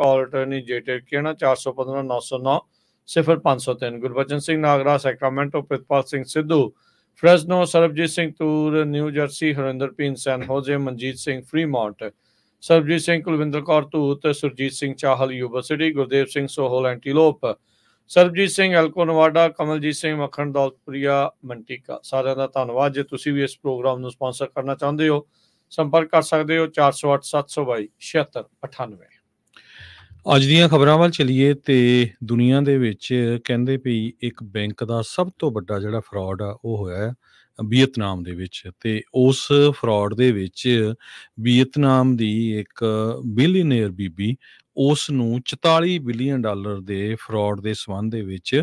ਕਾਲ return इजेटेड ਕਿਹਣਾ चार सौ पंद्रह Gurbachan Singh Nagra Sacramento Pritpal Singh Sidhu Fresno Sarabjit Singh Toor New Jersey Harinder ਪੀਨ San Jose Manjit Singh Fremont Sarabjit Singh Kulwinder Kaur ਤੂਤ ਸੁਰਜੀਤ ਸਿੰਘ ਚਾਹਲ ਯੂਨੀਵਰਸਿਟੀ ਗੁਰਦੇਵ ਸਿੰਘ ਸੋਹਲ ਐਂਟੀਲੋਪ ਸਰਬਜੀਤ ਸਿੰਘ ਅਲਕੋ ਨਵਾਡਾ ਕਮਲਜੀਤ ਸਿੰਘ ਮੱਖਣ ਦੌਲਤਪੁਰੀਆ ਮੰਟੀਕਾ ਸਾਰਿਆਂ ਦਾ ਧੰਨਵਾਦ ਜੇ ਤੁਸੀਂ ਵੀ ਇਸ ਪ੍ਰੋਗਰਾਮ ਨੂੰ ਸਪਾਂਸਰ ਕਰਨਾ ਚਾਹੁੰਦੇ ਹੋ ਸੰਪਰਕ ਕਰ ਸਕਦੇ ਹੋ 408 722 7698 ਅੱਜ ਦੀਆਂ ਖਬਰਾਂ ਵੱਲ ਚਲੀਏ ਤੇ ਦੁਨੀਆ ਦੇ ਵਿੱਚ ਕਹਿੰਦੇ ਪਈ ਇੱਕ ਬੈਂਕ ਦਾ ਸਭ ਤੋਂ ਵੱਡਾ ਜਿਹੜਾ ਫਰਾਡ ਆ ਉਹ ਹੋਇਆ ਹੈ ਵੀਅਤਨਾਮ ਦੇ ਵਿੱਚ ਤੇ ਉਸ ਫਰਾਡ ਦੇ ਵਿੱਚ ਵੀਅਤਨਾਮ ਦੀ ਇੱਕ ਬਿਲੀਨੀਅਰ ਬੀਬੀ ਉਸ ਨੂੰ 44 ਬਿਲੀਅਨ ਡਾਲਰ ਦੇ ਫਰਾਡ ਦੇ ਸਬੰਧ ਦੇ ਵਿੱਚ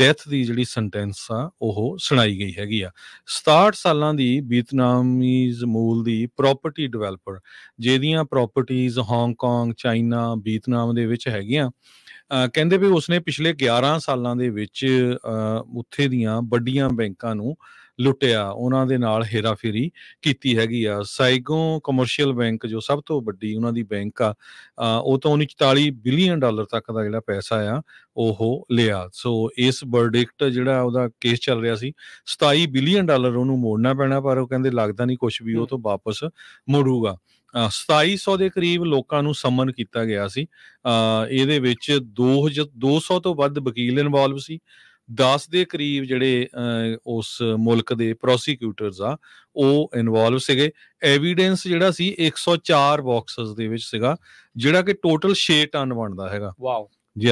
ਡੈਥ ਦੀ ਜਿਹੜੀ ਸੈਂਟੈਂਸ ਆ ਉਹ ਸੁਣਾਈ ਗਈ ਹੈਗੀ ਆ 67 ਸਾਲਾਂ ਦੀ ਵੀਤਨਾਮੀਜ਼ ਮੂਲ ਦੀ ਪ੍ਰਾਪਰਟੀ ਡਿਵੈਲਪਰ ਜਿਹਦੀਆਂ ਪ੍ਰਾਪਰਟੀਆਂ ਹਾਂਗਕਾਂਗ ਚਾਈਨਾ ਵੀਤਨਾਮ ਦੇ ਵਿੱਚ ਹੈਗੀਆਂ ਕਹਿੰਦੇ ਵੀ ਉਸਨੇ ਪਿਛਲੇ 11 ਸਾਲਾਂ ਦੇ ਵਿੱਚ ਉੱਥੇ ਦੀਆਂ ਵੱਡੀਆਂ ਬੈਂਕਾਂ ਨੂੰ ਲੁੱਟਿਆ ਉਹਨਾਂ ਦੇ ਨਾਲ ਹੇਰਾਫੇਰੀ ਕੀਤੀ ਹੈਗੀ ਆ ਸਾਈਗੋ ਕਮਰਸ਼ੀਅਲ ਬੈਂਕ ਜੋ ਸਭ ਤੋਂ ਵੱਡੀ ਉਹਨਾਂ ਦੀ ਬੈਂਕ ਆ ਉਹ ਤੋਂ 44 ਬਿਲੀਅਨ ਡਾਲਰ ਤੱਕ ਦਾ ਜਿਹੜਾ ਪੈਸਾ ਆ ਉਹ ਲਿਆ ਸੋ ਇਸ ਵਰਡਿਕਟ ਜਿਹੜਾ ਉਹਦਾ ਕੇਸ ਚੱਲ ਰਿਹਾ ਸੀ 27 ਬਿਲੀਅਨ ਡਾਲਰ ਉਹਨੂੰ ਮੋੜਨਾ ਪੈਣਾ ਪਰ ਉਹ ਕਹਿੰਦੇ ਲੱਗਦਾ ਨਹੀਂ ਕੁਝ ਵੀ ਉਹ ਤੋਂ ਵਾਪਸ ਮੋੜੂਗਾ 2700 ਦੇ ਕਰੀਬ ਲੋਕਾਂ ਨੂੰ ਸਮਨ ਕੀਤਾ ਗਿਆ ਸੀ ਇਹਦੇ ਵਿੱਚ 200 ਤੋਂ ਵੱਧ ਵਕੀਲ ਇਨਵੋਲਵ ਸੀ 10 ਦੇ ਕਰੀਬ ਜਿਹੜੇ ਉਸ ਮੁਲਕ ਦੇ ਪ੍ਰੋਸੀਕਿਊਟਰਸ ਆ ਉਹ ਇਨਵੋਲਵ ਸੀਗੇ ਐਵੀਡੈਂਸ ਜਿਹੜਾ ਸੀ 104 ਬਾਕਸਸ ਦੇ ਵਿੱਚ ਸੀਗਾ ਜਿਹੜਾ ਕਿ ਟੋਟਲ 6 ਟਨ ਬਣਦਾ ਹੈਗਾ ਵਾਓ ਜੀ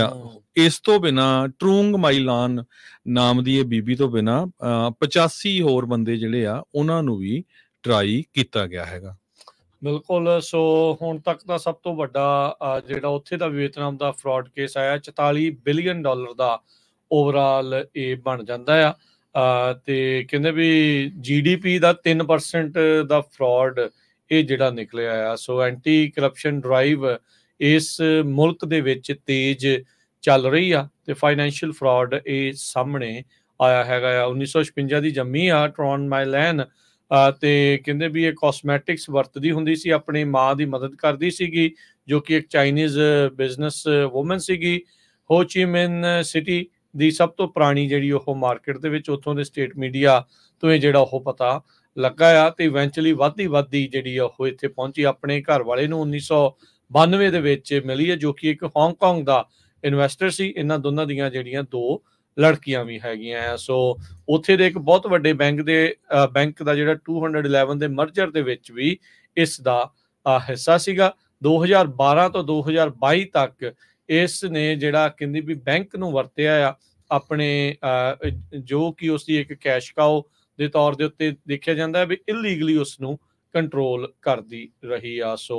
ਇਸ ਤੋਂ ਬਿਨਾ ਟਰੂੰਗ ਮਾਈਲਾਨ ਨਾਮ ਦੀ ਇਹ ਬੀਬੀ ਤੋਂ ਬਿਨਾ 85 ਹੋਰ ਬੰਦੇ ਜਿਹੜੇ ਆ ਉਹਨਾਂ ਨੂੰ ਵੀ ਟਰਾਈ ਕੀਤਾ ਗਿਆ ਹੈਗਾ ਬਿਲਕੁਲ ਸੋ ਹੁਣ ਤੱਕ ਦਾ ਸਭ ਤੋਂ ਵੱਡਾ ਜਿਹੜਾ ਉੱਥੇ ਦਾ ਵਿਏਟਨਾਮ ਦਾ ਫਰਾਡ ਕੇਸ ਆਇਆ 44 ਬਿਲੀਅਨ ਡਾਲਰ ਦਾ ਓਵਰਆਲ ਇਹ ਬਣ ਜਾਂਦਾ ਆ ਤੇ ਕਹਿੰਦੇ ਵੀ ਜੀਡੀਪੀ ਦਾ 3% ਦਾ ਫਰਾਡ ਇਹ ਜਿਹੜਾ ਨਿਕਲਿਆ ਆ ਸੋ ਐਂਟੀ ਕਰਪਸ਼ਨ ਡਰਾਈਵ ਇਸ ਮੁਲਕ ਦੇ ਵਿੱਚ ਤੇਜ਼ ਚੱਲ ਰਹੀ ਆ ਤੇ ਫਾਈਨੈਂਸ਼ੀਅਲ ਫਰਾਡ ਇਹ ਸਾਹਮਣੇ ਆਇਆ ਹੈਗਾ ਆ 1956 ਦੀ ਜੰਮੀ ਆ ਟ੍ਰੌਨ ਮਾਈਲੈਨ ਤੇ ਕਹਿੰਦੇ ਵੀ ਇਹ ਕਾਸਮੈਟਿਕਸ ਵਰਤਦੀ ਹੁੰਦੀ ਸੀ ਆਪਣੀ ਮਾਂ ਦੀ ਮਦਦ ਕਰਦੀ ਸੀਗੀ ਜੋ ਕਿ ਇੱਕ ਚਾਈਨੀਜ਼ ਬਿਜ਼ਨਸ ਔਮਨ ਸੀਗੀ ਹੋ ਚੀ ਮਿਨ ਸਿਟੀ ਦੀ ਸਭ ਤੋਂ ਪੁਰਾਣੀ ਜਿਹੜੀ ਉਹ ਮਾਰਕੀਟ ਦੇ ਵਿੱਚ ਉੱਥੋਂ ਦੇ ਸਟੇਟ ਮੀਡੀਆ ਤੋਂ ਇਹ ਜਿਹੜਾ ਉਹ ਪਤਾ ਲੱਗਾ ਆ ਤੇ ਇਵੈਂਚੁਅਲੀ ਵੱਧਦੀ ਵੱਧਦੀ ਜਿਹੜੀ ਉਹ ਇੱਥੇ ਪਹੁੰਚੀ ਆਪਣੇ ਘਰ ਵਾਲੇ ਨੂੰ 1992 ਦੇ ਵਿੱਚ ਮਿਲੀ ਹੈ ਜੋ ਕਿ ਇੱਕ ਹਾਂਗਕਾਂਗ ਦਾ ਇਨਵੈਸਟਰ ਸੀ ਇਹਨਾਂ ਦੋਨਾਂ ਦੀਆਂ ਜਿਹੜੀਆਂ ਦੋ ਲੜਕੀਆਂ ਵੀ ਹੈਗੀਆਂ ਆ ਸੋ ਉੱਥੇ ਦੇ ਇੱਕ ਬਹੁਤ ਵੱਡੇ ਬੈਂਕ ਦੇ ਬੈਂਕ ਦਾ ਜਿਹੜਾ 211 ਦੇ ਮਰਜਰ ਦੇ ਵਿੱਚ ਵੀ ਇਸ ਦਾ ਹਿੱਸਾ ਸੀਗਾ 2012 ਤੋਂ 2022 ਤੱਕ ਇਸ ਨੇ ਜਿਹੜਾ ਕਹਿੰਦੀ ਵੀ ਬੈਂਕ ਨੂੰ ਵਰਤਿਆ ਆ ਆਪਣੇ ਜੋ ਕਿ ਉਸ ਦੀ ਇੱਕ ਕੈਸ਼ ਕਾਓ ਦੇ ਤੌਰ ਦੇ ਉੱਤੇ ਦੇਖਿਆ ਜਾਂਦਾ ਹੈ ਵੀ ਇਲੀਗਲੀ ਉਸ ਨੂੰ ਕੰਟਰੋਲ ਕਰਦੀ ਰਹੀ ਆ ਸੋ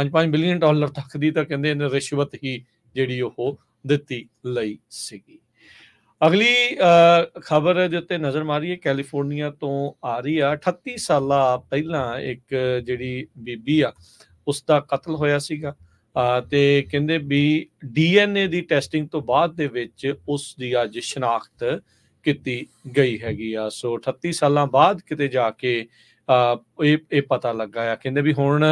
5-5 ਬਿਲੀਅਨ ਡਾਲਰ ਤੱਕ ਦੀ ਤਾਂ ਕਹਿੰਦੇ ਨੇ ਰਿਸ਼ਵਤ ਹੀ ਜਿਹੜੀ ਉਹ ਦਿੱਤੀ ਲਈ ਸੀਗੀ ਅਗਲੀ ਖਬਰ ਦੇ ਉੱਤੇ ਨਜ਼ਰ ਮਾਰੀਏ ਕੈਲੀਫੋਰਨੀਆ ਤੋਂ ਆ ਰਹੀ ਆ 38 ਸਾਲਾ ਪਹਿਲਾਂ ਇੱਕ ਜਿਹੜੀ ਬੀਬੀ ਆ ਉਸ ਦਾ ਕਤਲ ਹੋਇਆ ਸੀਗਾ ਤੇ ਕਹਿੰਦੇ ਵੀ ਡੀਐਨਏ ਦੀ ਟੈਸਟਿੰਗ ਤੋਂ ਬਾਅਦ ਦੇ ਵਿੱਚ ਉਸ ਦੀ ਅੱਜ ਸ਼ਨਾਖਤ ਕੀਤੀ ਗਈ ਹੈਗੀ ਆ ਸੋ 38 ਸਾਲਾਂ ਬਾਅਦ ਕਿਤੇ ਜਾ ਕੇ ਇਹ ਇਹ ਪਤਾ ਲੱਗਾ ਆ ਕਹਿੰਦੇ ਵੀ ਹੁਣ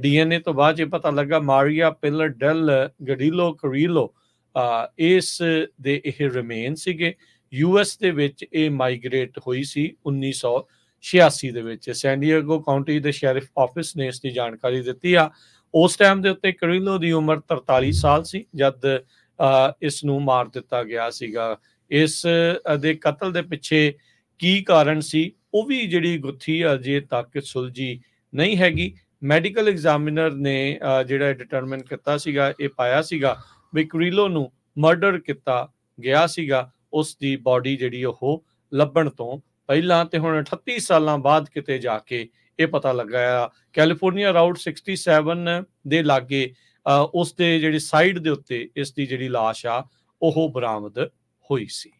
ਡੀਐਨਏ ਤੋਂ ਬਾਅਦ ਇਹ ਪਤਾ ਲੱਗਾ ਮਾਰੀਆ ਪਿਲਰ ਡੈਲ ਗਡੀਲੋ ਕਰੀਲੋ ਇਸ ਦੇ ਇਹ ਰਿਮੇਨ ਸੀਗੇ ਯੂਐਸ ਦੇ ਵਿੱਚ ਇਹ ਮਾਈਗ੍ਰੇਟ ਹੋਈ ਸੀ 1986 ਦੇ ਵਿੱਚ ਸੈਂਡੀਏਗੋ ਕਾਉਂਟੀ ਦੇ ਸ਼ੈਰਿਫ ਆਫਿਸ ਨੇ ਇਸ ਦੀ ਜਾਣਕਾਰੀ ਦਿੱਤੀ ਆ ਉਸ ਟਾਈਮ ਦੇ ਉੱਤੇ ਕਰੀਲੋ ਦੀ ਉਮਰ 43 ਸਾਲ ਸੀ ਜਦ ਇਸ ਨੂੰ ਮਾਰ ਦਿੱਤਾ ਗਿਆ ਸੀਗਾ ਇਸ ਦੇ ਕਤਲ ਦੇ ਪਿੱਛੇ ਕੀ ਕਾਰਨ ਸੀ ਉਹ ਵੀ ਜਿਹੜੀ ਗੁੱਥੀ ਅਜੇ ਤੱਕ ਸੁਲਝੀ ਨਹੀਂ ਹੈਗੀ ਮੈਡੀਕਲ ਐਗਜ਼ਾਮੀਨਰ ਨੇ ਜਿਹੜਾ ਡਿਟਰਮਿਨ ਕੀਤਾ ਸੀਗਾ ਇਹ ਪਾਇਆ ਸੀਗਾ ਵੀ ਕਰੀਲੋ ਨੂੰ ਮਰਡਰ ਕੀਤਾ ਗਿਆ ਸੀਗਾ ਉਸ ਦੀ ਬਾਡੀ ਜਿਹੜੀ ਉਹ ਲੱਭਣ ਤੋਂ ਪਹਿਲਾਂ ਤੇ ਹੁਣ 38 ਸਾਲਾਂ ਬਾਅਦ ਕਿਤੇ ਜਾ ਕੇ ਇਹ ਪਤਾ ਲੱਗਾ ਆ ਕੈਲੀਫੋਰਨੀਆ ਰਾਊਟ 67 ਦੇ ਲਾਗੇ ਉਸ ਦੇ ਜਿਹੜੀ ਸਾਈਡ ਦੇ ਉੱਤੇ ਇਸ ਦੀ ਜਿਹੜੀ লাশ ਆ ਉਹ ਬਰਾਮਦ ਹੋਈ ਸੀ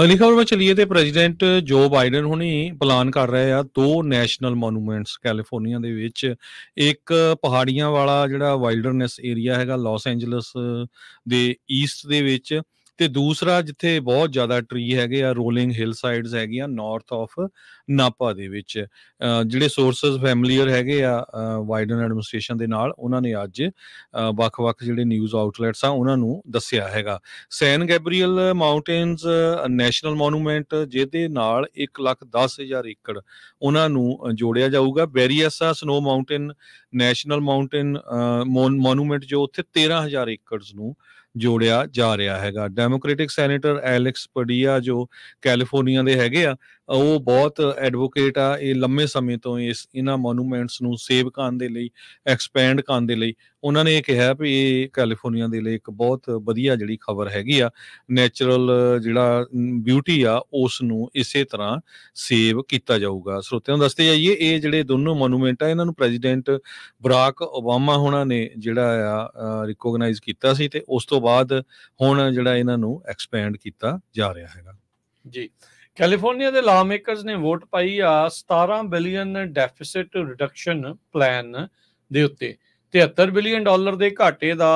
ਅਗਲੀ ਖਬਰ ਵਿੱਚ ਚਲੀਏ ਤੇ ਪ੍ਰੈਜ਼ੀਡੈਂਟ ਜੋ ਬਾਈਡਨ ਹੁਣੇ ਪਲਾਨ ਕਰ ਰਹੇ ਆ ਦੋ ਨੈਸ਼ਨਲ ਮੌਨੂਮੈਂਟਸ ਕੈਲੀਫੋਰਨੀਆ ਦੇ ਵਿੱਚ ਇੱਕ ਪਹਾੜੀਆਂ ਵਾਲਾ ਜਿਹੜਾ ਵਾਈਲਡਰਨੈਸ ਏਰੀਆ ਹੈਗਾ ਲਾਸ ਐਂਜਲਸ ਦੇ ਈਸਟ ਦੇ ਵਿੱਚ ਤੇ ਦੂਸਰਾ ਜਿੱਥੇ ਬਹੁਤ ਜ਼ਿਆਦਾ ਟਰੀ ਹੈਗੇ ਆ ਰੋਲਿੰਗ ਹਿਲ ਸਾਈਡਸ ਹੈਗੀਆਂ ਨਾਰਥ ਆਫ ਨਾਪਾ ਦੇ ਵਿੱਚ ਜਿਹੜੇ ਸੋਰਸਸ ਫੈਮਿਲੀਅਰ ਹੈਗੇ ਆ ਵਾਈਡਨ ਐਡਮਿਨਿਸਟ੍ਰੇਸ਼ਨ ਦੇ ਨਾਲ ਉਹਨਾਂ ਨੇ ਅੱਜ ਵੱਖ-ਵੱਖ ਜਿਹੜੇ ਨਿਊਜ਼ ਆਊਟਲੈਟਸ ਆ ਉਹਨਾਂ ਨੂੰ ਦੱਸਿਆ ਹੈਗਾ San Gabriel mountains national monument ਜਿਹਦੇ ਨਾਲ 110000 ਏਕੜ ਉਹਨਾਂ ਨੂੰ ਜੋੜਿਆ ਜਾਊਗਾ Berryessa snow mountain national mountain monument ਜੋ ਉੱਥੇ 13000 ਏਕੜਸ ਨੂੰ ਜੋੜਿਆ ਜਾ ਰਿਹਾ ਹੈਗਾ ਡੈਮੋਕ੍ਰੈਟਿਕ ਸੈਨੇਟਰ ਐਲੈਕਸ ਪਡੀਆ ਜੋ ਕੈਲੀਫੋਰਨੀਆ ਦੇ ਹੈਗੇ ਆ ਉਹ ਬਹੁਤ ਐਡਵੋਕੇਟ ਆ ਇਹ ਲੰਮੇ ਸਮੇਂ ਤੋਂ ਇਸ ਇਹਨਾਂ ਮੋਨੂਮੈਂਟਸ ਨੂੰ ਸੇਵ ਕਰਨ ਦੇ ਲਈ ਐਕਸਪੈਂਡ ਕਰਨ ਦੇ ਲਈ ਉਹਨਾਂ ਨੇ ਇਹ ਕਿਹਾ ਵੀ ਇਹ ਕੈਲੀਫੋਰਨੀਆ ਦੇ ਲਈ ਇੱਕ ਬਹੁਤ ਵਧੀਆ ਜਿਹੜੀ ਖਬਰ ਹੈਗੀ ਆ ਨੇਚਰਲ ਜਿਹੜਾ ਬਿਊਟੀ ਆ ਉਸ ਨੂੰ ਇਸੇ ਤਰ੍ਹਾਂ ਸੇਵ ਕੀਤਾ ਜਾਊਗਾ ਸਰੋਤਿਆਂ ਨੂੰ ਦੱਸਦੇ ਜਾਈਏ ਇਹ ਜਿਹੜੇ ਦੋਨੋਂ ਮੋਨੂਮੈਂਟ ਆ ਇਹਨਾਂ ਨੂੰ ਪ੍ਰੈਜ਼ੀਡੈਂਟ ਬਰਾਕ ਓਬਾਮਾ ਹੋਣਾ ਨੇ ਜਿਹੜਾ ਆ ਰਿਕੋਗਨਾਈਜ਼ ਕੀਤਾ ਸੀ ਤੇ ਉਸ ਤੋਂ ਬਾਅਦ ਹੁਣ ਜਿਹੜਾ ਇਹਨਾਂ ਨੂੰ ਐਕਸਪੈਂਡ ਕੀਤਾ ਜਾ ਰਿਹਾ ਹੈਗਾ ਜੀ ਕੈਲੀਫੋਰਨੀਆ ਦੇ ਲਾ ਮੇਕਰਸ ਨੇ ਵੋਟ ਪਾਈ ਆ 17 ਬਿਲੀਅਨ ਡੈਫਿਸਿਟ ਰਿਡਕਸ਼ਨ ਪਲਾਨ ਦੇ ਉੱਤੇ 73 ਬਿਲੀਅਨ ਡਾਲਰ ਦੇ ਘਾਟੇ ਦਾ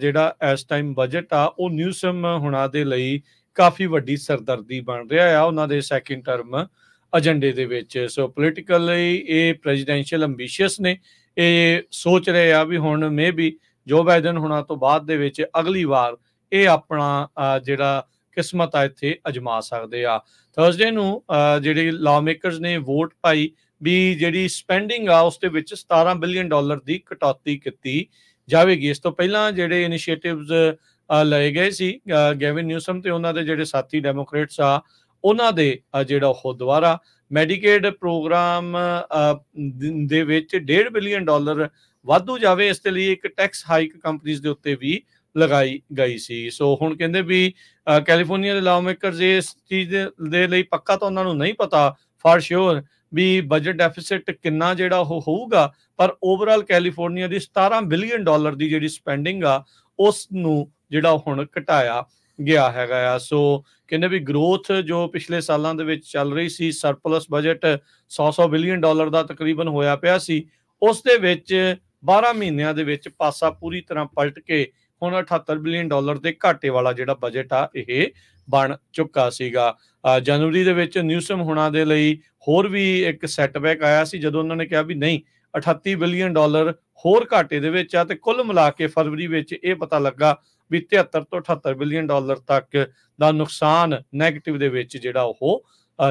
ਜਿਹੜਾ ਇਸ ਟਾਈਮ ਬਜਟ ਆ ਉਹ ਨਿਊਸਮ ਹੁਣਾ ਦੇ ਲਈ ਕਾਫੀ ਵੱਡੀ ਸਰਦਰਦੀ ਬਣ ਰਿਹਾ ਆ ਉਹਨਾਂ ਦੇ ਸੈਕਿੰਡ ਟਰਮ ਅਜੰਡੇ ਦੇ ਵਿੱਚ ਸੋ ਪੋਲੀਟੀਕਲੀ ਇਹ ਪ੍ਰੈਜ਼ੀਡੈਂਸ਼ੀਅਲ ਐਂਬੀਸ਼ੀਅਸ ਨੇ ਇਹ ਸੋਚ ਰਹੇ ਆ ਵੀ ਹੁਣ ਮੇਬੀ ਜੋ ਬਾਈਡਨ ਹੋਣਾ ਤੋਂ ਬਾਅਦ ਦੇ ਵਿੱਚ ਅਗਲੀ ਵਾਰ ਇਹ ਆਪਣਾ ਜਿਹੜਾ ਕਿਸਮਤ ਆ ਇੱਥੇ ਅਜਮਾ ਸਕਦੇ ਆ ਥਰਸਡੇ ਨੂੰ ਜਿਹੜੇ ਲਾਅ ਮੇਕਰਸ ਨੇ ਵੋਟ ਪਾਈ ਵੀ ਜਿਹੜੀ ਸਪੈਂਡਿੰਗ ਆ ਉਸ ਦੇ ਵਿੱਚ 17 ਬਿਲੀਅਨ ਡਾਲਰ ਦੀ ਕਟੌਤੀ ਕੀਤੀ ਜਾਵੇਗੀ ਇਸ ਤੋਂ ਪਹਿਲਾਂ ਜਿਹੜੇ ਇਨੀਸ਼ੀਏਟਿਵਸ ਲਏ ਗਏ ਸੀ ਗੈਵਿਨ ਨਿਊਸਮ ਤੇ ਉਹਨਾਂ ਦੇ ਜਿਹੜੇ ਸਾਥੀ ਡੈਮੋਕ੍ਰੇਟਸ ਆ ਉਹਨਾਂ ਦੇ ਜਿਹੜਾ ਉਹ ਦੁਆਰਾ ਮੈਡੀਕੇਡ ਪ੍ਰੋਗਰਾਮ ਦੇ ਵਿੱਚ 1.5 ਬਿਲੀਅਨ ਡਾਲਰ ਵਾਧੂ ਜਾਵੇ ਇਸ ਦੇ ਲਈ ਇੱਕ ਟੈਕਸ ਹਾਈਕ ਕੰਪਨੀਆਂ ਦੇ ਉੱਤੇ ਵੀ ਲਗਾਈ ਗਈ ਸੀ ਸੋ ਹੁਣ ਕਹਿੰਦੇ ਵੀ ਕੈਲੀਫੋਰਨੀਆ ਦੇ ਲਾਅ ਮੇਕਰਸ ਇਸ ਚੀਜ਼ ਦੇ ਲਈ ਪੱਕਾ ਤਾਂ ਉਹਨਾਂ ਨੂੰ ਨਹੀਂ ਪਤਾ ਫਾਰ ਸ਼ੋਰ ਵੀ ਬਜਟ ਡੈਫਿਸਿਟ ਕਿੰਨਾ ਜਿਹੜਾ ਉਹ ਹੋਊਗਾ ਪਰ ਓਵਰਆਲ ਕੈਲੀਫੋਰਨੀਆ ਦੀ 17 ਬਿਲੀਅਨ ਡਾਲਰ ਦੀ ਜਿਹੜੀ ਸਪੈਂਡਿੰਗ ਆ ਉਸ ਨੂੰ ਜਿਹੜਾ ਹੁਣ ਘਟਾਇਆ ਗਿਆ ਹੈਗਾ ਆ ਸੋ ਕਹਿੰਦੇ ਵੀ ਗਰੋਥ ਜੋ ਪਿਛਲੇ ਸਾਲਾਂ ਦੇ ਵਿੱਚ ਚੱਲ ਰਹੀ ਸੀ ਸਰਪਲਸ ਬਜਟ 100-100 ਬਿਲੀਅਨ ਡਾਲਰ ਦਾ ਤਕਰੀਬਨ ਹੋਇਆ ਪਿਆ ਸੀ ਉਸ ਦੇ ਵਿੱਚ 12 ਮਹੀਨਿਆਂ ਦੇ ਵਿੱਚ ਪਾਸਾ ਪੂਰੀ ਤਰ੍ਹਾਂ ਪਲਟ ਕੇ ਹੁਣ 78 ਬਿਲੀਅਨ ਡਾਲਰ ਦੇ ਘਾਟੇ ਵਾਲਾ ਜਿਹੜਾ ਬਜਟ ਆ ਇਹ ਬਣ ਚੁੱਕਾ ਸੀਗਾ ਜਨਵਰੀ ਦੇ ਵਿੱਚ ਨਿਊਸਮ ਹੋਣਾ ਦੇ ਲਈ ਹੋਰ ਵੀ ਇੱਕ ਸੈਟਬੈਕ ਆਇਆ ਸੀ ਜਦੋਂ ਉਹਨਾਂ ਨੇ ਕਿਹਾ ਵੀ ਨਹੀਂ 38 ਬਿਲੀਅਨ ਡਾਲਰ ਹੋਰ ਘਾਟੇ ਦੇ ਵਿੱਚ ਆ ਤੇ ਕੁੱਲ ਮਿਲਾ ਕੇ ਫਰਵਰੀ ਵਿੱਚ ਇਹ ਪਤਾ ਲੱਗਾ ਵੀ 73 ਤੋਂ 78 ਬਿਲੀਅਨ ਡਾਲਰ ਤੱਕ ਦਾ ਨੁਕਸਾਨ 네ਗੇਟਿਵ ਦੇ ਵਿੱਚ ਜਿਹੜਾ ਉਹ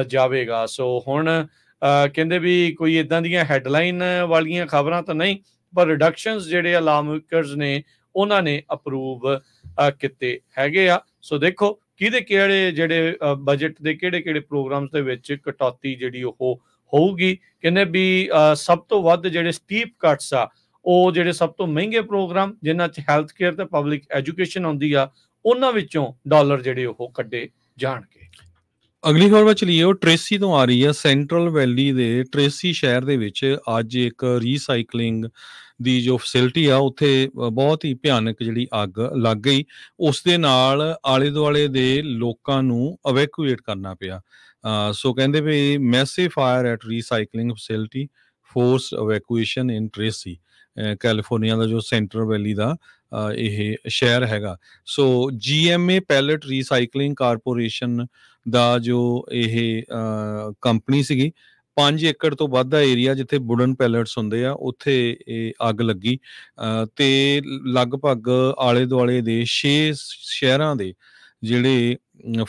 ਜਾਵੇਗਾ ਸੋ ਹੁਣ ਕਹਿੰਦੇ ਵੀ ਕੋਈ ਇਦਾਂ ਦੀਆਂ ਹੈਡਲਾਈਨ ਵਾਲੀਆਂ ਖਬਰਾਂ ਤਾਂ ਨਹੀਂ ਪਰ ਰਿਡਕਸ਼ਨਸ ਜਿਹੜੇ ਆ ਮੇਕਰਸ ਨੇ ਉਹਨਾਂ ਨੇ ਅਪਰੂਵ ਕੀਤੇ ਹੈਗੇ ਆ ਸੋ ਦੇਖੋ ਕਿਹਦੇ ਕਿਹੜੇ ਜਿਹੜੇ ਬਜਟ ਦੇ ਕਿਹੜੇ ਕਿਹੜੇ ਪ੍ਰੋਗਰਾਮਸ ਦੇ ਵਿੱਚ ਕਟੌਤੀ ਜਿਹੜੀ ਉਹ ਹੋਊਗੀ ਕਿੰਨੇ ਵੀ ਸਭ ਤੋਂ ਵੱਧ ਜਿਹੜੇ ਸਟੀਪ ਕੱਟਸ ਆ ਉਹ ਜਿਹੜੇ ਸਭ ਤੋਂ ਮਹਿੰਗੇ ਪ੍ਰੋਗਰਾਮ ਜਿਨ੍ਹਾਂ 'ਚ ਹੈਲਥ ਕੇਅਰ ਤੇ ਪਬਲਿਕ ਐਜੂਕੇਸ਼ਨ ਆਉਂਦੀ ਆ ਉਹਨਾਂ ਵਿੱਚੋਂ ਡਾਲਰ ਜਿਹੜੇ ਉਹ ਕੱਢੇ ਜਾਣਗੇ ਅਗਲੀ ਖਬਰ ਵਿੱਚ ਲਈਏ ਉਹ ਟ੍ਰੇਸੀ ਤੋਂ ਆ ਰਹੀ ਹੈ ਸੈਂਟਰਲ ਵੈਲੀ ਦੇ ਟ੍ਰੇਸੀ ਸ਼ਹਿਰ ਦੇ ਵਿੱਚ ਅੱਜ ਇੱਕ ਰੀਸਾਈਕਲਿੰਗ ਦੀ ਜੋ ਫੈਸਿਲਿਟੀ ਆ ਉੱਥੇ ਬਹੁਤ ਹੀ ਭਿਆਨਕ ਜਿਹੜੀ ਅੱਗ ਲੱਗ ਗਈ ਉਸ ਦੇ ਨਾਲ ਆਲੇ ਦੁਆਲੇ ਦੇ ਲੋਕਾਂ ਨੂੰ ਅਵੈਕੂਏਟ ਕਰਨਾ ਪਿਆ ਸੋ ਕਹਿੰਦੇ ਵੀ massive fire at recycling facility forces evacuation in Tracy California ਦਾ ਜੋ ਸੈਂਟਰਲ ਵੈਲੀ ਦਾ ਇਹ ਸ਼ਹਿਰ ਹੈਗਾ so G M A pallet recycling corporation ਦਾ ਜੋ ਇਹ ਕੰਪਨੀ ਸੀਗੀ 5 ਏਕੜ ਤੋਂ ਵੱਧ ਦਾ ਏਰੀਆ ਜਿੱਥੇ ਵੁਡਨ ਪੈਲਟਸ ਹੁੰਦੇ ਆ ਉੱਥੇ ਇਹ ਅੱਗ ਲੱਗੀ ਤੇ ਲਗਭਗ ਆਲੇ ਦੁਆਲੇ ਦੇ 6 ਸ਼ਹਿਰਾਂ ਦੇ ਜਿਹੜੇ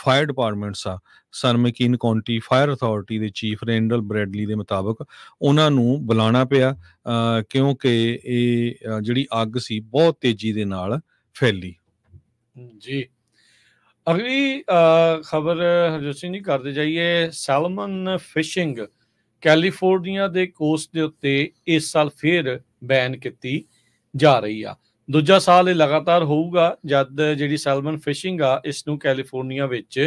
ਫਾਇਰ ਡਿਪਾਰਟਮੈਂਟਸ ਆ San Joaquin county fire authority ਦੇ ਚੀਫ ਰੈਂਡਲ ਬ੍ਰੈਡਲੀ ਦੇ ਮੁਤਾਬਕ ਉਹਨਾਂ ਨੂੰ ਬੁਲਾਣਾ ਪਿਆ ਕਿਉਂਕਿ ਇਹ ਜਿਹੜੀ ਅੱਗ ਸੀ ਬਹੁਤ ਤੇਜ਼ੀ ਦੇ ਨਾਲ ਫੈਲੀ ਜੀ ਅਗਲੀ ਖਬਰ ਹਰਜੋਤ ਸਿੰਘ ਜੀ ਕਰਦੇ ਜਾਈਏ ਸੈਲਮਨ ਫਿਸ਼ਿੰਗ ਕੈਲੀਫੋਰਨੀਆ ਦੇ ਕੋਸਟ ਦੇ ਉੱਤੇ ਇਸ ਸਾਲ ਫੇਰ ਬੈਨ ਕੀਤੀ ਜਾ ਰਹੀ ਆ ਦੂਜਾ ਸਾਲ ਇਹ ਲਗਾਤਾਰ ਹੋਊਗਾ ਜਦ ਜਿਹੜੀ ਸੈਲਮਨ ਫਿਸ਼ਿੰਗ ਆ ਇਸ ਨੂੰ ਕੈਲੀਫੋਰਨੀਆ ਵਿੱਚ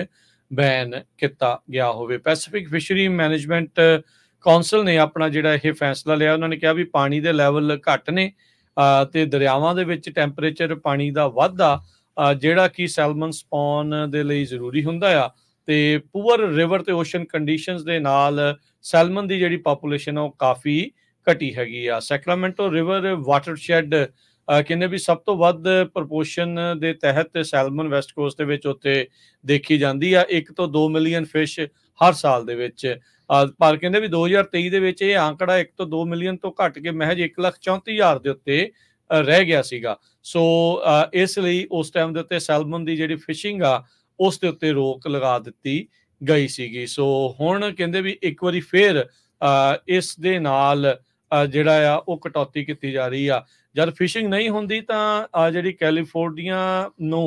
ਬੈਨ ਕੀਤਾ ਗਿਆ ਹੋਵੇ ਪੈਸੀਫਿਕ ਫਿਸ਼ਰੀ ਮੈਨੇਜਮੈਂਟ ਕੌਂਸਲ ਨੇ ਆਪਣਾ ਜਿਹੜਾ ਇਹ ਫੈਸਲਾ ਲਿਆ ਉਹਨਾਂ ਨੇ ਕਿਹਾ ਵੀ ਪਾਣੀ ਦੇ ਲੈਵਲ ਘਟ ਨੇ ਤੇ ਦਰਿਆਵਾਂ ਦੇ ਵਿੱਚ ਟੈਂਪਰੇਚਰ ਪਾਣੀ ਦਾ ਵਾਧਾ ਜਿਹੜਾ ਕਿ ਸੈਲਮਨ ਸਪੌਨ ਦੇ ਲਈ ਜ਼ਰੂਰੀ ਹੁੰਦਾ ਆ ਤੇ ਪੂਅਰ ਰਿਵਰ ਤੇ ਓਸ਼ਨ ਕੰਡੀਸ਼ਨਸ ਦੇ ਨਾਲ ਸੈਲਮਨ ਦੀ ਜਿਹੜੀ ਪੋਪੂਲੇਸ਼ਨ ਉਹ ਕਾਫੀ ਘਟੀ ਹੈਗੀ ਆ ਸੈਕਰਾਮੈਂਟੋ ਰਿਵਰ ਵਾਟਰਸ਼ੈਡ ਕਹਿੰਦੇ ਵੀ ਸਭ ਤੋਂ ਵੱਧ ਪ੍ਰੋਪੋਰਸ਼ਨ ਦੇ ਤਹਿਤ ਸੈਲਮਨ ਵੈਸਟ ਕੋਸਟ ਦੇ ਵਿੱਚ ਉੱਤੇ ਦੇਖੀ ਜਾਂਦੀ ਆ 1 ਤੋਂ 2 ਮਿਲੀਅਨ ਫਿਸ਼ ਹਰ ਸਾਲ ਦੇ ਵਿੱਚ ਪਰ ਕਹਿੰਦੇ ਵੀ 2023 ਦੇ ਵਿੱਚ ਇਹ ਆંકੜਾ 1 ਤੋਂ 2 ਮਿਲੀਅਨ ਤੋਂ ਘਟ ਕੇ ਮਹਿਜ 1,34,000 ਦੇ ਉੱਤੇ ਰਹਿ ਗਿਆ ਸੀਗਾ ਸੋ ਇਸ ਲਈ ਉਸ ਟਾਈਮ ਦੇ ਉੱਤੇ ਸੈਲਮਨ ਦੀ ਜਿਹੜੀ ਫਿਸ਼ਿੰਗ ਆ ਉਸ ਦੇ ਉੱਤੇ ਰੋਕ ਲਗਾ ਦਿੱਤੀ ਗਈ ਸੀਗੀ ਸੋ ਹੁਣ ਕਹਿੰਦੇ ਵੀ ਇੱਕ ਵਾਰੀ ਫੇਰ ਇਸ ਦੇ ਨਾਲ ਜਿਹੜਾ ਆ ਉਹ ਕਟੌਤੀ ਕੀਤੀ ਜਾ ਰਹੀ ਆ ਜਦ ਫਿਸ਼ਿੰਗ ਨਹੀਂ ਹੁੰਦੀ ਤਾਂ ਆ ਜਿਹੜੀ ਕੈਲੀਫੋਰਨੀਆ ਨੂੰ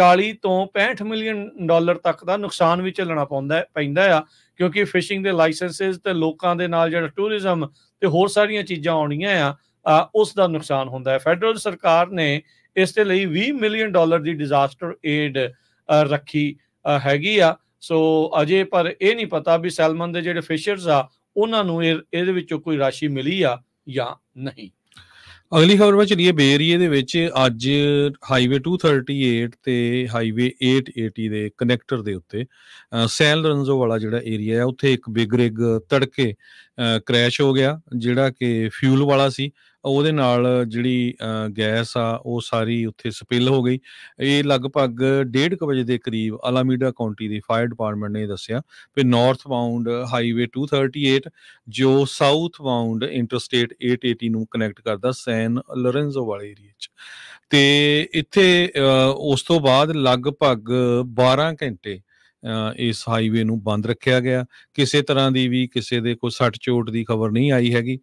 40 ਤੋਂ 65 ਮਿਲੀਅਨ ਡਾਲਰ ਤੱਕ ਦਾ ਨੁਕਸਾਨ ਵੀ ਚੱਲਣਾ ਪੈਂਦਾ ਪੈਂਦਾ ਆ ਕਿਉਂਕਿ ਫਿਸ਼ਿੰਗ ਦੇ ਲਾਇਸੈਂਸਸ ਤੇ ਲੋਕਾਂ ਦੇ ਨਾਲ ਜਿਹੜਾ ਟੂਰਿਜ਼ਮ ਤੇ ਹੋਰ ਸਾਰੀਆਂ ਚੀਜ਼ਾਂ ਆਉਣੀਆਂ ਆ ਉਸ ਦਾ ਨੁਕਸਾਨ ਹੁੰਦਾ ਹੈ ਫੈਡਰਲ ਸਰਕਾਰ ਨੇ ਇਸ ਦੇ ਲਈ 20 ਮਿਲੀਅਨ ਡਾਲਰ ਦੀ ਡਿਜ਼ਾਸਟਰ ਏਡ ਰੱਖੀ ਹੈਗੀ ਆ ਸੋ ਅਜੇ ਪਰ ਇਹ ਨਹੀਂ ਪਤਾ ਵੀ ਸੈਲਮਨ ਦੇ ਜਿਹੜੇ ਫਿਸ਼ਰਸ ਆ ਉਹਨਾਂ ਨੂੰ ਇਹ ਇਹਦੇ ਵਿੱਚੋਂ ਕੋਈ ਰਾਸ਼ੀ ਮਿਲੀ ਆ ਜਾਂ ਨਹੀਂ ਅਗਲੀ ਖਬਰ ਵਿੱਚ ਚਲੀਏ ਬੇਰੀਏ ਦੇ ਵਿੱਚ ਅੱਜ ਹਾਈਵੇ 238 ਤੇ ਹਾਈਵੇ 880 ਦੇ ਕਨੈਕਟਰ ਦੇ ਉੱਤੇ ਸੈਲ ਰਨਜ਼ੋ ਵਾਲਾ ਜਿਹੜਾ ਏਰੀਆ ਹੈ ਉੱਥੇ ਇੱਕ ਬਿਗ ਰਿਗ ਤੜਕੇ ਕ੍ਰੈਸ਼ ਹੋ ਗਿਆ ਜਿਹੜਾ ਕਿ ਫਿਊਲ ਵਾਲਾ ਸੀ ਉਹਦੇ ਨਾਲ ਜਿਹੜੀ ਗੈਸ ਆ ਉਹ ਸਾਰੀ ਉੱਥੇ ਸਪਿਲ ਹੋ ਗਈ ਇਹ ਲਗਭਗ 1:30 ਵਜੇ ਦੇ ਕਰੀਬ ਅਲਾਮੀਡਾ ਕਾਉਂਟੀ ਦੀ ਫਾਇਰ ਡਿਪਾਰਟਮੈਂਟ ਨੇ ਦੱਸਿਆ ਕਿ ਨਾਰਥ ਬਾਉਂਡ ਹਾਈਵੇ 238 ਜੋ ਸਾਊਥ ਬਾਉਂਡ ਇੰਟਰਸਟੇਟ 880 ਨੂੰ ਕਨੈਕਟ ਕਰਦਾ ਸੈਨ ਲੋਰੈਂਜ਼ੋ ਵਾਲੇ ਏਰੀਆ 'ਚ ਤੇ ਇੱਥੇ ਉਸ ਤੋਂ ਬਾਅਦ ਲਗਭਗ 12 ਘੰਟੇ ਇਸ ਹਾਈਵੇ ਨੂੰ ਬੰਦ ਰੱਖਿਆ ਗਿਆ ਕਿਸੇ ਤਰ੍ਹਾਂ ਦੀ ਵੀ ਕਿਸੇ ਦੇ ਕੋਈ ਸੱਟ ਚੋਟ ਦੀ ਖਬਰ ਨਹੀਂ ਆਈ ਹੈਗੀ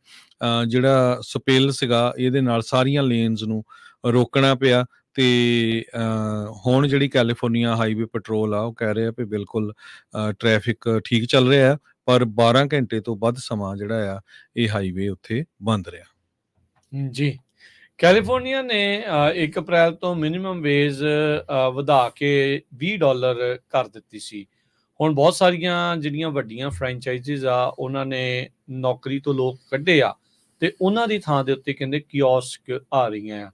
ਜਿਹੜਾ ਸਪੇਲ ਸੀਗਾ ਇਹਦੇ ਨਾਲ ਸਾਰੀਆਂ ਲੇਨਸ ਨੂੰ ਰੋਕਣਾ ਪਿਆ ਤੇ ਹੁਣ ਜਿਹੜੀ ਕੈਲੀਫੋਰਨੀਆ ਹਾਈਵੇ ਪੈਟਰੋਲ ਆ ਉਹ ਕਹਿ ਰਿਹਾ ਵੀ ਬਿਲਕੁਲ ਟ੍ਰੈਫਿਕ ਠੀਕ ਚੱਲ ਰਿਹਾ ਹੈ ਪਰ 12 ਘੰਟੇ ਤੋਂ ਵੱਧ ਸਮਾਂ ਜਿਹੜਾ ਆ ਇਹ ਹਾਈਵੇ ਉੱਥੇ ਬੰਦ ਰਿਹਾ ਜੀ ਕੈਲੀਫੋਰਨੀਆ ਨੇ 1 ਅਪ੍ਰੈਲ ਤੋਂ ਮਿਨੀਮਮ ਵੇਜ ਵਧਾ ਕੇ 20 ਡਾਲਰ ਕਰ ਦਿੱਤੀ ਸੀ ਹੁਣ ਬਹੁਤ ਸਾਰੀਆਂ ਜਿਹੜੀਆਂ ਵੱਡੀਆਂ ਫਰੈਂਚਾਈਜ਼ੀਜ਼ ਆ ਉਹਨਾਂ ਨੇ ਨੌਕਰੀ ਤੋਂ ਲੋਕ ਕੱਢੇ ਆ ਤੇ ਉਹਨਾਂ ਦੀ ਥਾਂ ਦੇ ਉੱਤੇ ਕਹਿੰਦੇ ਕਿਓਸਕ ਆ ਰਹੀਆਂ ਆ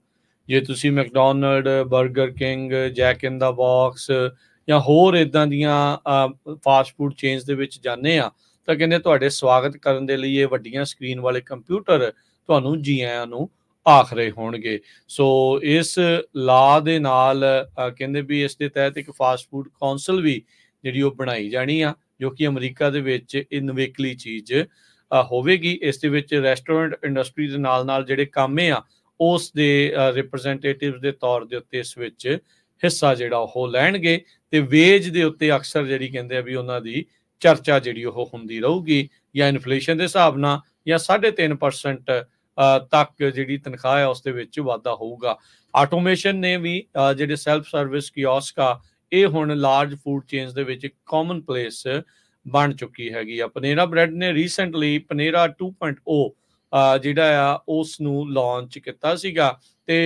ਜੇ ਤੁਸੀਂ ਮੈਕਡੋਨਲਡ 버ਗਰ King Jack in the Box ਜਾਂ ਹੋਰ ਇਦਾਂ ਦੀਆਂ ਫਾਸਟ ਫੂਡ ਚੇਨਸ ਦੇ ਵਿੱਚ ਜਾਂਦੇ ਆ ਤਾਂ ਕਹਿੰਦੇ ਤੁਹਾਡੇ ਸਵਾਗਤ ਕਰਨ ਦੇ ਲਈ ਇਹ ਵੱਡੀਆਂ ਸਕਰੀਨ ਵਾਲੇ ਕੰਪਿਊਟਰ ਤੁਹਾਨੂੰ ਜੀ ਆਇਆਂ ਨੂੰ ਆਖਰੇ ਹੋਣਗੇ ਸੋ ਇਸ ਲਾ ਦੇ ਨਾਲ ਕਹਿੰਦੇ ਵੀ ਇਸ ਦੇ ਤਹਿਤ ਇੱਕ ਫਾਸਟ ਫੂਡ ਕਾਉਂਸਲ ਵੀ ਜਿਹੜੀ ਉਹ ਬਣਾਈ ਜਾਣੀ ਆ ਜੋ ਕਿ ਅਮਰੀਕਾ ਦੇ ਵਿੱਚ ਇਹ ਨਵੇਕਲੀ ਚੀਜ਼ ਹੋਵੇਗੀ ਇਸ ਦੇ ਵਿੱਚ ਰੈਸਟੋਰੈਂਟ ਇੰਡਸਟਰੀ ਦੇ ਨਾਲ ਨਾਲ ਜਿਹੜੇ ਕਾਮੇ ਆ ਉਸ ਦੇ ਰਿਪਰੈਜ਼ੈਂਟੇਟਿਵਸ ਦੇ ਤੌਰ ਦੇ ਉੱਤੇ ਇਸ ਵਿੱਚ ਹਿੱਸਾ ਜਿਹੜਾ ਉਹ ਲੈਣਗੇ ਤੇ ਵੇਜ ਦੇ ਉੱਤੇ ਅਕਸਰ ਜਿਹੜੀ ਕਹਿੰਦੇ ਆ ਵੀ ਉਹਨਾਂ ਦੀ ਚਰਚਾ ਜਿਹੜੀ ਉਹ ਹੁੰਦੀ ਰਹੂਗੀ ਜਾਂ ਇਨਫਲੇਸ਼ਨ ਦੇ ਹਿਸਾਬ ਨਾਲ ਜਾਂ 3.5% ਤੱਕ ਜਿਹੜੀ ਤਨਖਾਹ ਹੈ ਉਸ ਦੇ ਵਿੱਚ ਵਾਧਾ ਹੋਊਗਾ ਆਟੋਮੇਸ਼ਨ ਨੇ ਵੀ ਜਿਹੜੇ ਸੈਲਫ ਸਰਵਿਸ ਕਿਓਸਕ ਆ ਇਹ ਹੁਣ ਲਾਰਜ ਫੂਡ ਚੇਨਸ ਦੇ ਵਿੱਚ ਕਾਮਨ ਪਲੇਸ ਬਣ ਚੁੱਕੀ ਹੈਗੀ ਆ ਪਨੇਰਾ ਬ੍ਰੈਡ ਨੇ ਰੀਸੈਂਟਲੀ ਪਨੇਰਾ 2.0 ਜਿਹੜਾ ਆ ਉਸ ਨੂੰ ਲਾਂਚ ਕੀਤਾ ਸੀਗਾ ਤੇ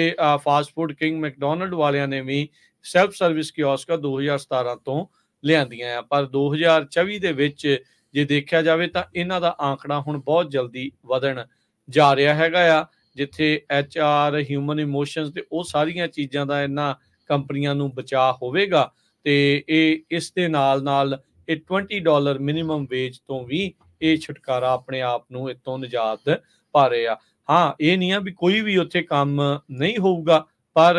ਫਾਸਟ ਫੂਡ ਕਿੰਗ ਮੈਕਡੋਨਲਡ ਵਾਲਿਆਂ ਨੇ ਵੀ ਸੈਲਫ ਸਰਵਿਸ ਕਿਓਸਕਾ 2017 ਤੋਂ ਲਿਆਂਦੀਆਂ ਆ ਪਰ 2024 ਦੇ ਵਿੱਚ ਜੇ ਦੇਖਿਆ ਜਾਵੇ ਤਾਂ ਇਹਨਾਂ ਦਾ ਆંકੜਾ ਹੁਣ ਬਹੁਤ ਜਲਦੀ ਵਧਣ ਜਾ ਰਿਹਾ ਹੈਗਾ ਆ ਜਿੱਥੇ ਐਚ ਆਰ ਹਿਊਮਨ ਇਮੋਸ਼ਨਸ ਤੇ ਉਹ ਸਾਰੀਆਂ ਚੀਜ਼ਾਂ ਦਾ ਇਹਨਾਂ ਕੰਪਨੀਆਂ ਨੂੰ ਬਚਾ ਹੋਵੇਗਾ ਤੇ ਇਹ ਇਸ ਦੇ ਨਾਲ ਨਾਲ ਇਹ 20 ਡਾਲਰ ਮਿਨੀਮਮ ਵੇਜ ਤੋਂ ਵੀ ਇਹ ਛੁਟਕਾਰਾ ਆਪਣੇ ਆਪ ਨੂੰ ਇਤੋਂ ਨਜਾਤ ਪਾ ਰਹੇ ਆ ਹਾਂ ਇਹ ਨਹੀਂ ਆ ਵੀ ਕੋਈ ਵੀ ਉੱਥੇ ਕੰਮ ਨਹੀਂ ਹੋਊਗਾ ਪਰ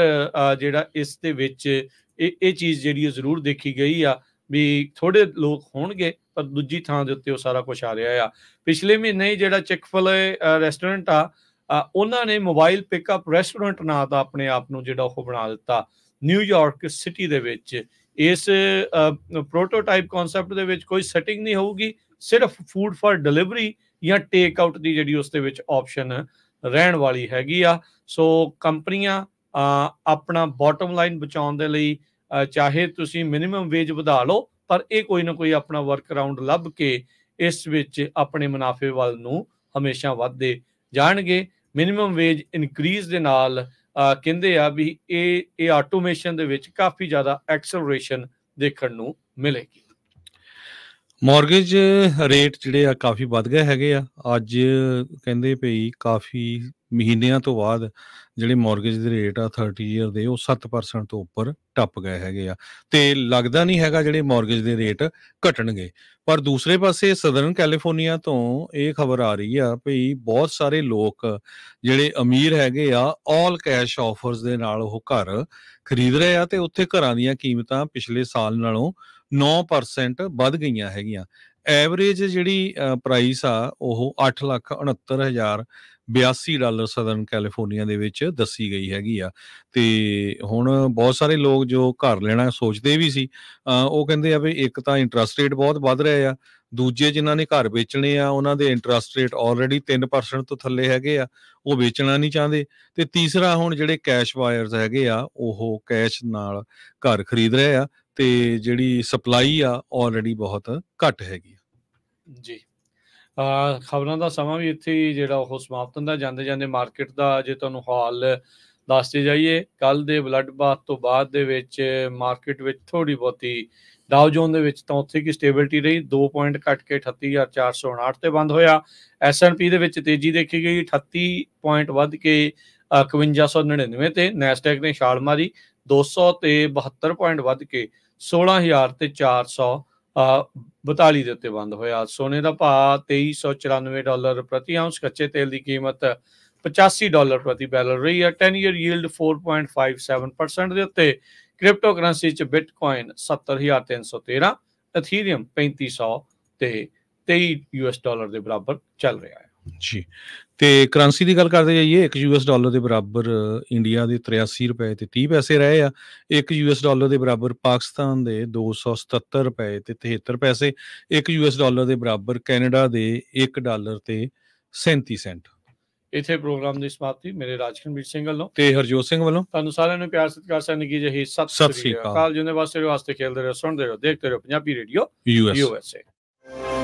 ਜਿਹੜਾ ਇਸ ਦੇ ਵਿੱਚ ਇਹ ਇਹ ਚੀਜ਼ ਜਿਹੜੀ ਜ਼ਰੂਰ ਦੇਖੀ ਗਈ ਆ ਵੀ ਥੋੜੇ ਲੋਕ ਹੋਣਗੇ ਪਰ ਦੂਜੀ ਥਾਂ ਦੇ ਉੱਤੇ ਉਹ ਸਾਰਾ ਕੁਝ ਆ ਰਿਹਾ ਆ ਪਿਛਲੇ ਮਹੀਨੇ ਜਿਹੜਾ ਚਿਕਫਲੇ ਰੈਸਟੋਰੈਂਟ ਆ ਉਹਨਾਂ ਨੇ ਮੋਬਾਈਲ ਪਿਕਅਪ ਰੈਸਟੋਰੈਂਟ ਨਾਂ ਦਾ ਆਪਣੇ ਆਪ ਨੂੰ ਜਿਹੜਾ ਉਹ ਬਣਾ ਦਿੱਤਾ ਨਿਊਯਾਰਕ ਸਿਟੀ ਦੇ ਵਿੱਚ ਇਸ ਪ੍ਰੋਟੋਟਾਈਪ ਕਨਸੈਪਟ ਦੇ ਵਿੱਚ ਕੋਈ ਸੈਟਿੰਗ ਨਹੀਂ ਹੋਊਗੀ ਸਿਰਫ ਫੂਡ ਫਾਰ ਡਿਲੀਵਰੀ ਜਾਂ ਟੇਕ ਆਊਟ ਦੀ ਜਿਹੜੀ ਉਸ ਦੇ ਵਿੱਚ ਆਪਸ਼ਨ ਰਹਿਣ ਵਾਲੀ ਹੈਗੀ ਆ ਸੋ ਕੰਪਨੀਆਂ ਆਪਣਾ ਬਾਟਮ ਲਾਈਨ ਬਚਾਉਣ ਦੇ ਲਈ ਚਾਹੇ ਤੁਸੀਂ ਮਿਨੀਮਮ ਵੇਜ ਵਧਾ ਲਓ ਪਰ ਇਹ ਕੋਈ ਨਾ ਕੋਈ ਆਪਣਾ ਵਰਕ ਅਰਾਊਂਡ ਲੱਭ ਕੇ ਇਸ ਵਿੱਚ ਆਪਣੇ ਮੁਨਾਫੇ ਵੱਲ ਨੂੰ ਹਮੇਸ਼ਾ ਵਧਦੇ ਜਾਣਗੇ ਮਿਨੀਮਮ ਵੇਜ ਇਨਕਰੀਜ਼ ਦੇ ਨਾਲ ਕਹਿੰਦੇ ਆ ਵੀ ਇਹ ਇਹ ਆਟੋਮੇਸ਼ਨ ਦੇ ਵਿੱਚ ਕਾਫੀ ਜ਼ਿਆਦਾ ਐਕਸਲਰੇਸ਼ਨ ਦੇਖਣ ਨੂੰ ਮਿਲੇਗੀ ਮਾਰਗੇਜ ਰੇਟ ਜਿਹੜੇ ਆ ਕਾਫੀ ਵੱਧ ਗਏ ਹੈਗੇ ਆ ਅੱਜ ਕਹਿੰਦੇ ਪਈ ਕਾਫੀ ਮਹੀਨਿਆਂ ਤੋਂ ਬਾਅਦ ਜਿਹੜੇ ਮਾਰਗੇਜ ਦੇ ਰੇਟ ਆ 30 ਇਅਰ ਦੇ ਉਹ 7% ਤੋਂ ਉੱਪਰ ਟੱਪ ਗਏ ਹੈਗੇ ਆ ਤੇ ਲੱਗਦਾ ਨਹੀਂ ਹੈਗਾ ਜਿਹੜੇ ਮਾਰਗੇਜ ਦੇ ਰੇਟ ਘਟਣਗੇ ਪਰ ਦੂਸਰੇ ਪਾਸੇ ਸਦਰਨ ਕੈਲੀਫੋਰਨੀਆ ਤੋਂ ਇਹ ਖਬਰ ਆ ਰਹੀ ਆ ਭਈ ਬਹੁਤ ਸਾਰੇ ਲੋਕ ਜਿਹੜੇ ਅਮੀਰ ਹੈਗੇ ਆ ਆਲ ਕੈਸ਼ ਆਫਰਸ ਦੇ ਨਾਲ ਉਹ ਘਰ ਖਰੀਦ ਰਹੇ ਆ ਤੇ ਉੱਥੇ ਘਰਾਂ ਦੀਆਂ ਕੀਮਤਾਂ ਪਿਛਲੇ ਸਾਲ ਨਾਲੋਂ 9% ਵੱਧ ਗਈਆਂ ਹੈਗੀਆਂ ਐਵਰੇਜ ਜਿਹੜੀ ਪ੍ਰਾਈਸ ਆ ਉਹ 8 ਲੱਖ 82 ਡਾਲਰ ਸਦਰਨ ਕੈਲੀਫੋਰਨੀਆ ਦੇ ਵਿੱਚ ਦੱਸੀ ਗਈ ਹੈਗੀ ਆ ਤੇ ਹੁਣ ਬਹੁਤ ਸਾਰੇ ਲੋਕ ਜੋ ਘਰ ਲੈਣਾ ਸੋਚਦੇ ਵੀ ਸੀ ਉਹ ਕਹਿੰਦੇ ਆ ਵੀ ਇੱਕ ਤਾਂ ਇੰਟਰਸਟ ਰੇਟ ਬਹੁਤ ਵੱਧ ਰਿਹਾ ਆ ਦੂਜੇ ਜਿਨ੍ਹਾਂ ਨੇ ਘਰ ਵੇਚਣੇ ਆ ਉਹਨਾਂ ਦੇ ਇੰਟਰਸਟ ਰੇਟ ਆਲਰੇਡੀ 3% ਤੋਂ ਥੱਲੇ ਹੈਗੇ ਆ ਉਹ ਵੇਚਣਾ ਨਹੀਂ ਚਾਹੁੰਦੇ ਤੇ ਤੀਸਰਾ ਹੁਣ ਜਿਹੜੇ ਕੈਸ਼ ਵਾਇਰਸ ਹੈਗੇ ਆ ਉਹ ਕੈਸ਼ ਨਾਲ ਘਰ ਖਰੀਦ ਰਹੇ ਆ ਤੇ ਜਿਹੜੀ ਸਪਲਾਈ ਆ ਆਲਰੇਡੀ ਬਹੁਤ ਘੱਟ ਹੈਗੀ ਜੀ ਖਬਰਾਂ ਦਾ ਸਮਾਂ ਵੀ ਇੱਥੇ ਹੀ ਜਿਹੜਾ ਉਹ ਸਮਾਪਤ ਹੁੰਦਾ ਜਾਂਦੇ ਜਾਂਦੇ ਮਾਰਕੀਟ ਦਾ ਜੇ ਤੁਹਾਨੂੰ ਹਾਲ ਦੱਸਦੇ ਜਾਈਏ ਕੱਲ ਦੇ ਬਲੱਡ ਬਾਥ ਤੋਂ ਬਾਅਦ ਦੇ ਵਿੱਚ ਮਾਰਕੀਟ ਵਿੱਚ ਥੋੜੀ ਬਹੁਤੀ ਡਾਊ ਜੋਨ ਦੇ ਵਿੱਚ ਤਾਂ ਉੱਥੇ ਕੀ ਸਟੇਬਿਲਿਟੀ ਰਹੀ 2 ਪੁਆਇੰਟ ਘਟ ਕੇ 38459 ਤੇ ਬੰਦ ਹੋਇਆ ਪੀ ਦੇ ਵਿੱਚ ਤੇਜ਼ੀ ਦੇਖੀ ਗਈ 38 ਪੁਆਇੰਟ ਵੱਧ ਕੇ 5199 ਤੇ ਨੈਸਟੈਕ ਨੇ ਛਾਲ ਮਾਰੀ 200 ਤੇ 72 ਪੁਆਇੰਟ ਵੱਧ ਕੇ 16000 ਤੇ 400 42 ਦੇ ਉੱਤੇ ਬੰਦ ਹੋਇਆ ਸੋਨੇ ਦਾ ਭਾਅ 2394 ਡਾਲਰ ਪ੍ਰਤੀ ਆਉਂਸ ਕੱਚੇ ਤੇਲ ਦੀ ਕੀਮਤ 85 ਡਾਲਰ ਪ੍ਰਤੀ ਬੈਰਲ ਰਹੀ ਹੈ 10 ਇਅਰ ਯੀਲਡ 4.57% ਦੇ ਉੱਤੇ ਕ੍ਰਿਪਟੋ ਕਰੰਸੀ ਚ ਬਿਟਕੋਇਨ 70313 ਇਥੀਰੀਅਮ 3500 ਤੇ 23 ਯੂਐਸ ਡਾਲਰ ਦੇ ਬਰਾਬਰ ਚੱਲ ਰਿਹਾ ਹੈ ਜੀ ਤੇ ਕਰੰਸੀ ਦੀ ਗੱਲ ਕਰਦੇ ਜਾਈਏ 1 ਯੂਐਸ ਡਾਲਰ ਦੇ ਬਰਾਬਰ ਇੰਡੀਆ ਦੇ 83 ਰੁਪਏ ਤੇ 30 ਪੈਸੇ ਰਹੇ ਆ 1 ਯੂਐਸ ਡਾਲਰ ਦੇ ਬਰਾਬਰ ਪਾਕਿਸਤਾਨ ਦੇ 277 ਰੁਪਏ ਤੇ 73 ਪੈਸੇ 1 ਯੂਐਸ ਡਾਲਰ ਦੇ ਬਰਾਬਰ ਕੈਨੇਡਾ ਦੇ 1 ਡਾਲਰ ਤੇ 37 ਸੈਂਟ ਇਥੇ ਪ੍ਰੋਗਰਾਮ ਦੀ ਸਮਾਪਤੀ ਮੇਰੇ ਰਾਜਕਨਵੀਰ ਸਿੰਘ ਵੱਲੋਂ ਤੇ ਹਰਜੋਤ ਸਿੰਘ ਵੱਲੋਂ ਤੁਹਾਨੂੰ ਸਾਰਿਆਂ ਨੂੰ ਪਿਆਰ ਸਤਿਕਾਰ ਸਨ ਕੀ ਜਹੀ ਸਤਿ ਸ੍ਰੀ ਅਕਾਲ ਜਿੰਦੇ ਵਾਸਤੇ ਵਾਸਤੇ ਖੇਲਦੇ ਰਹੋ ਸੁਣਦੇ ਰਹੋ ਦੇਖਦੇ ਰਹੋ ਪੰਜਾਬੀ ਰੇਡੀਓ ਯੂਐਸਏ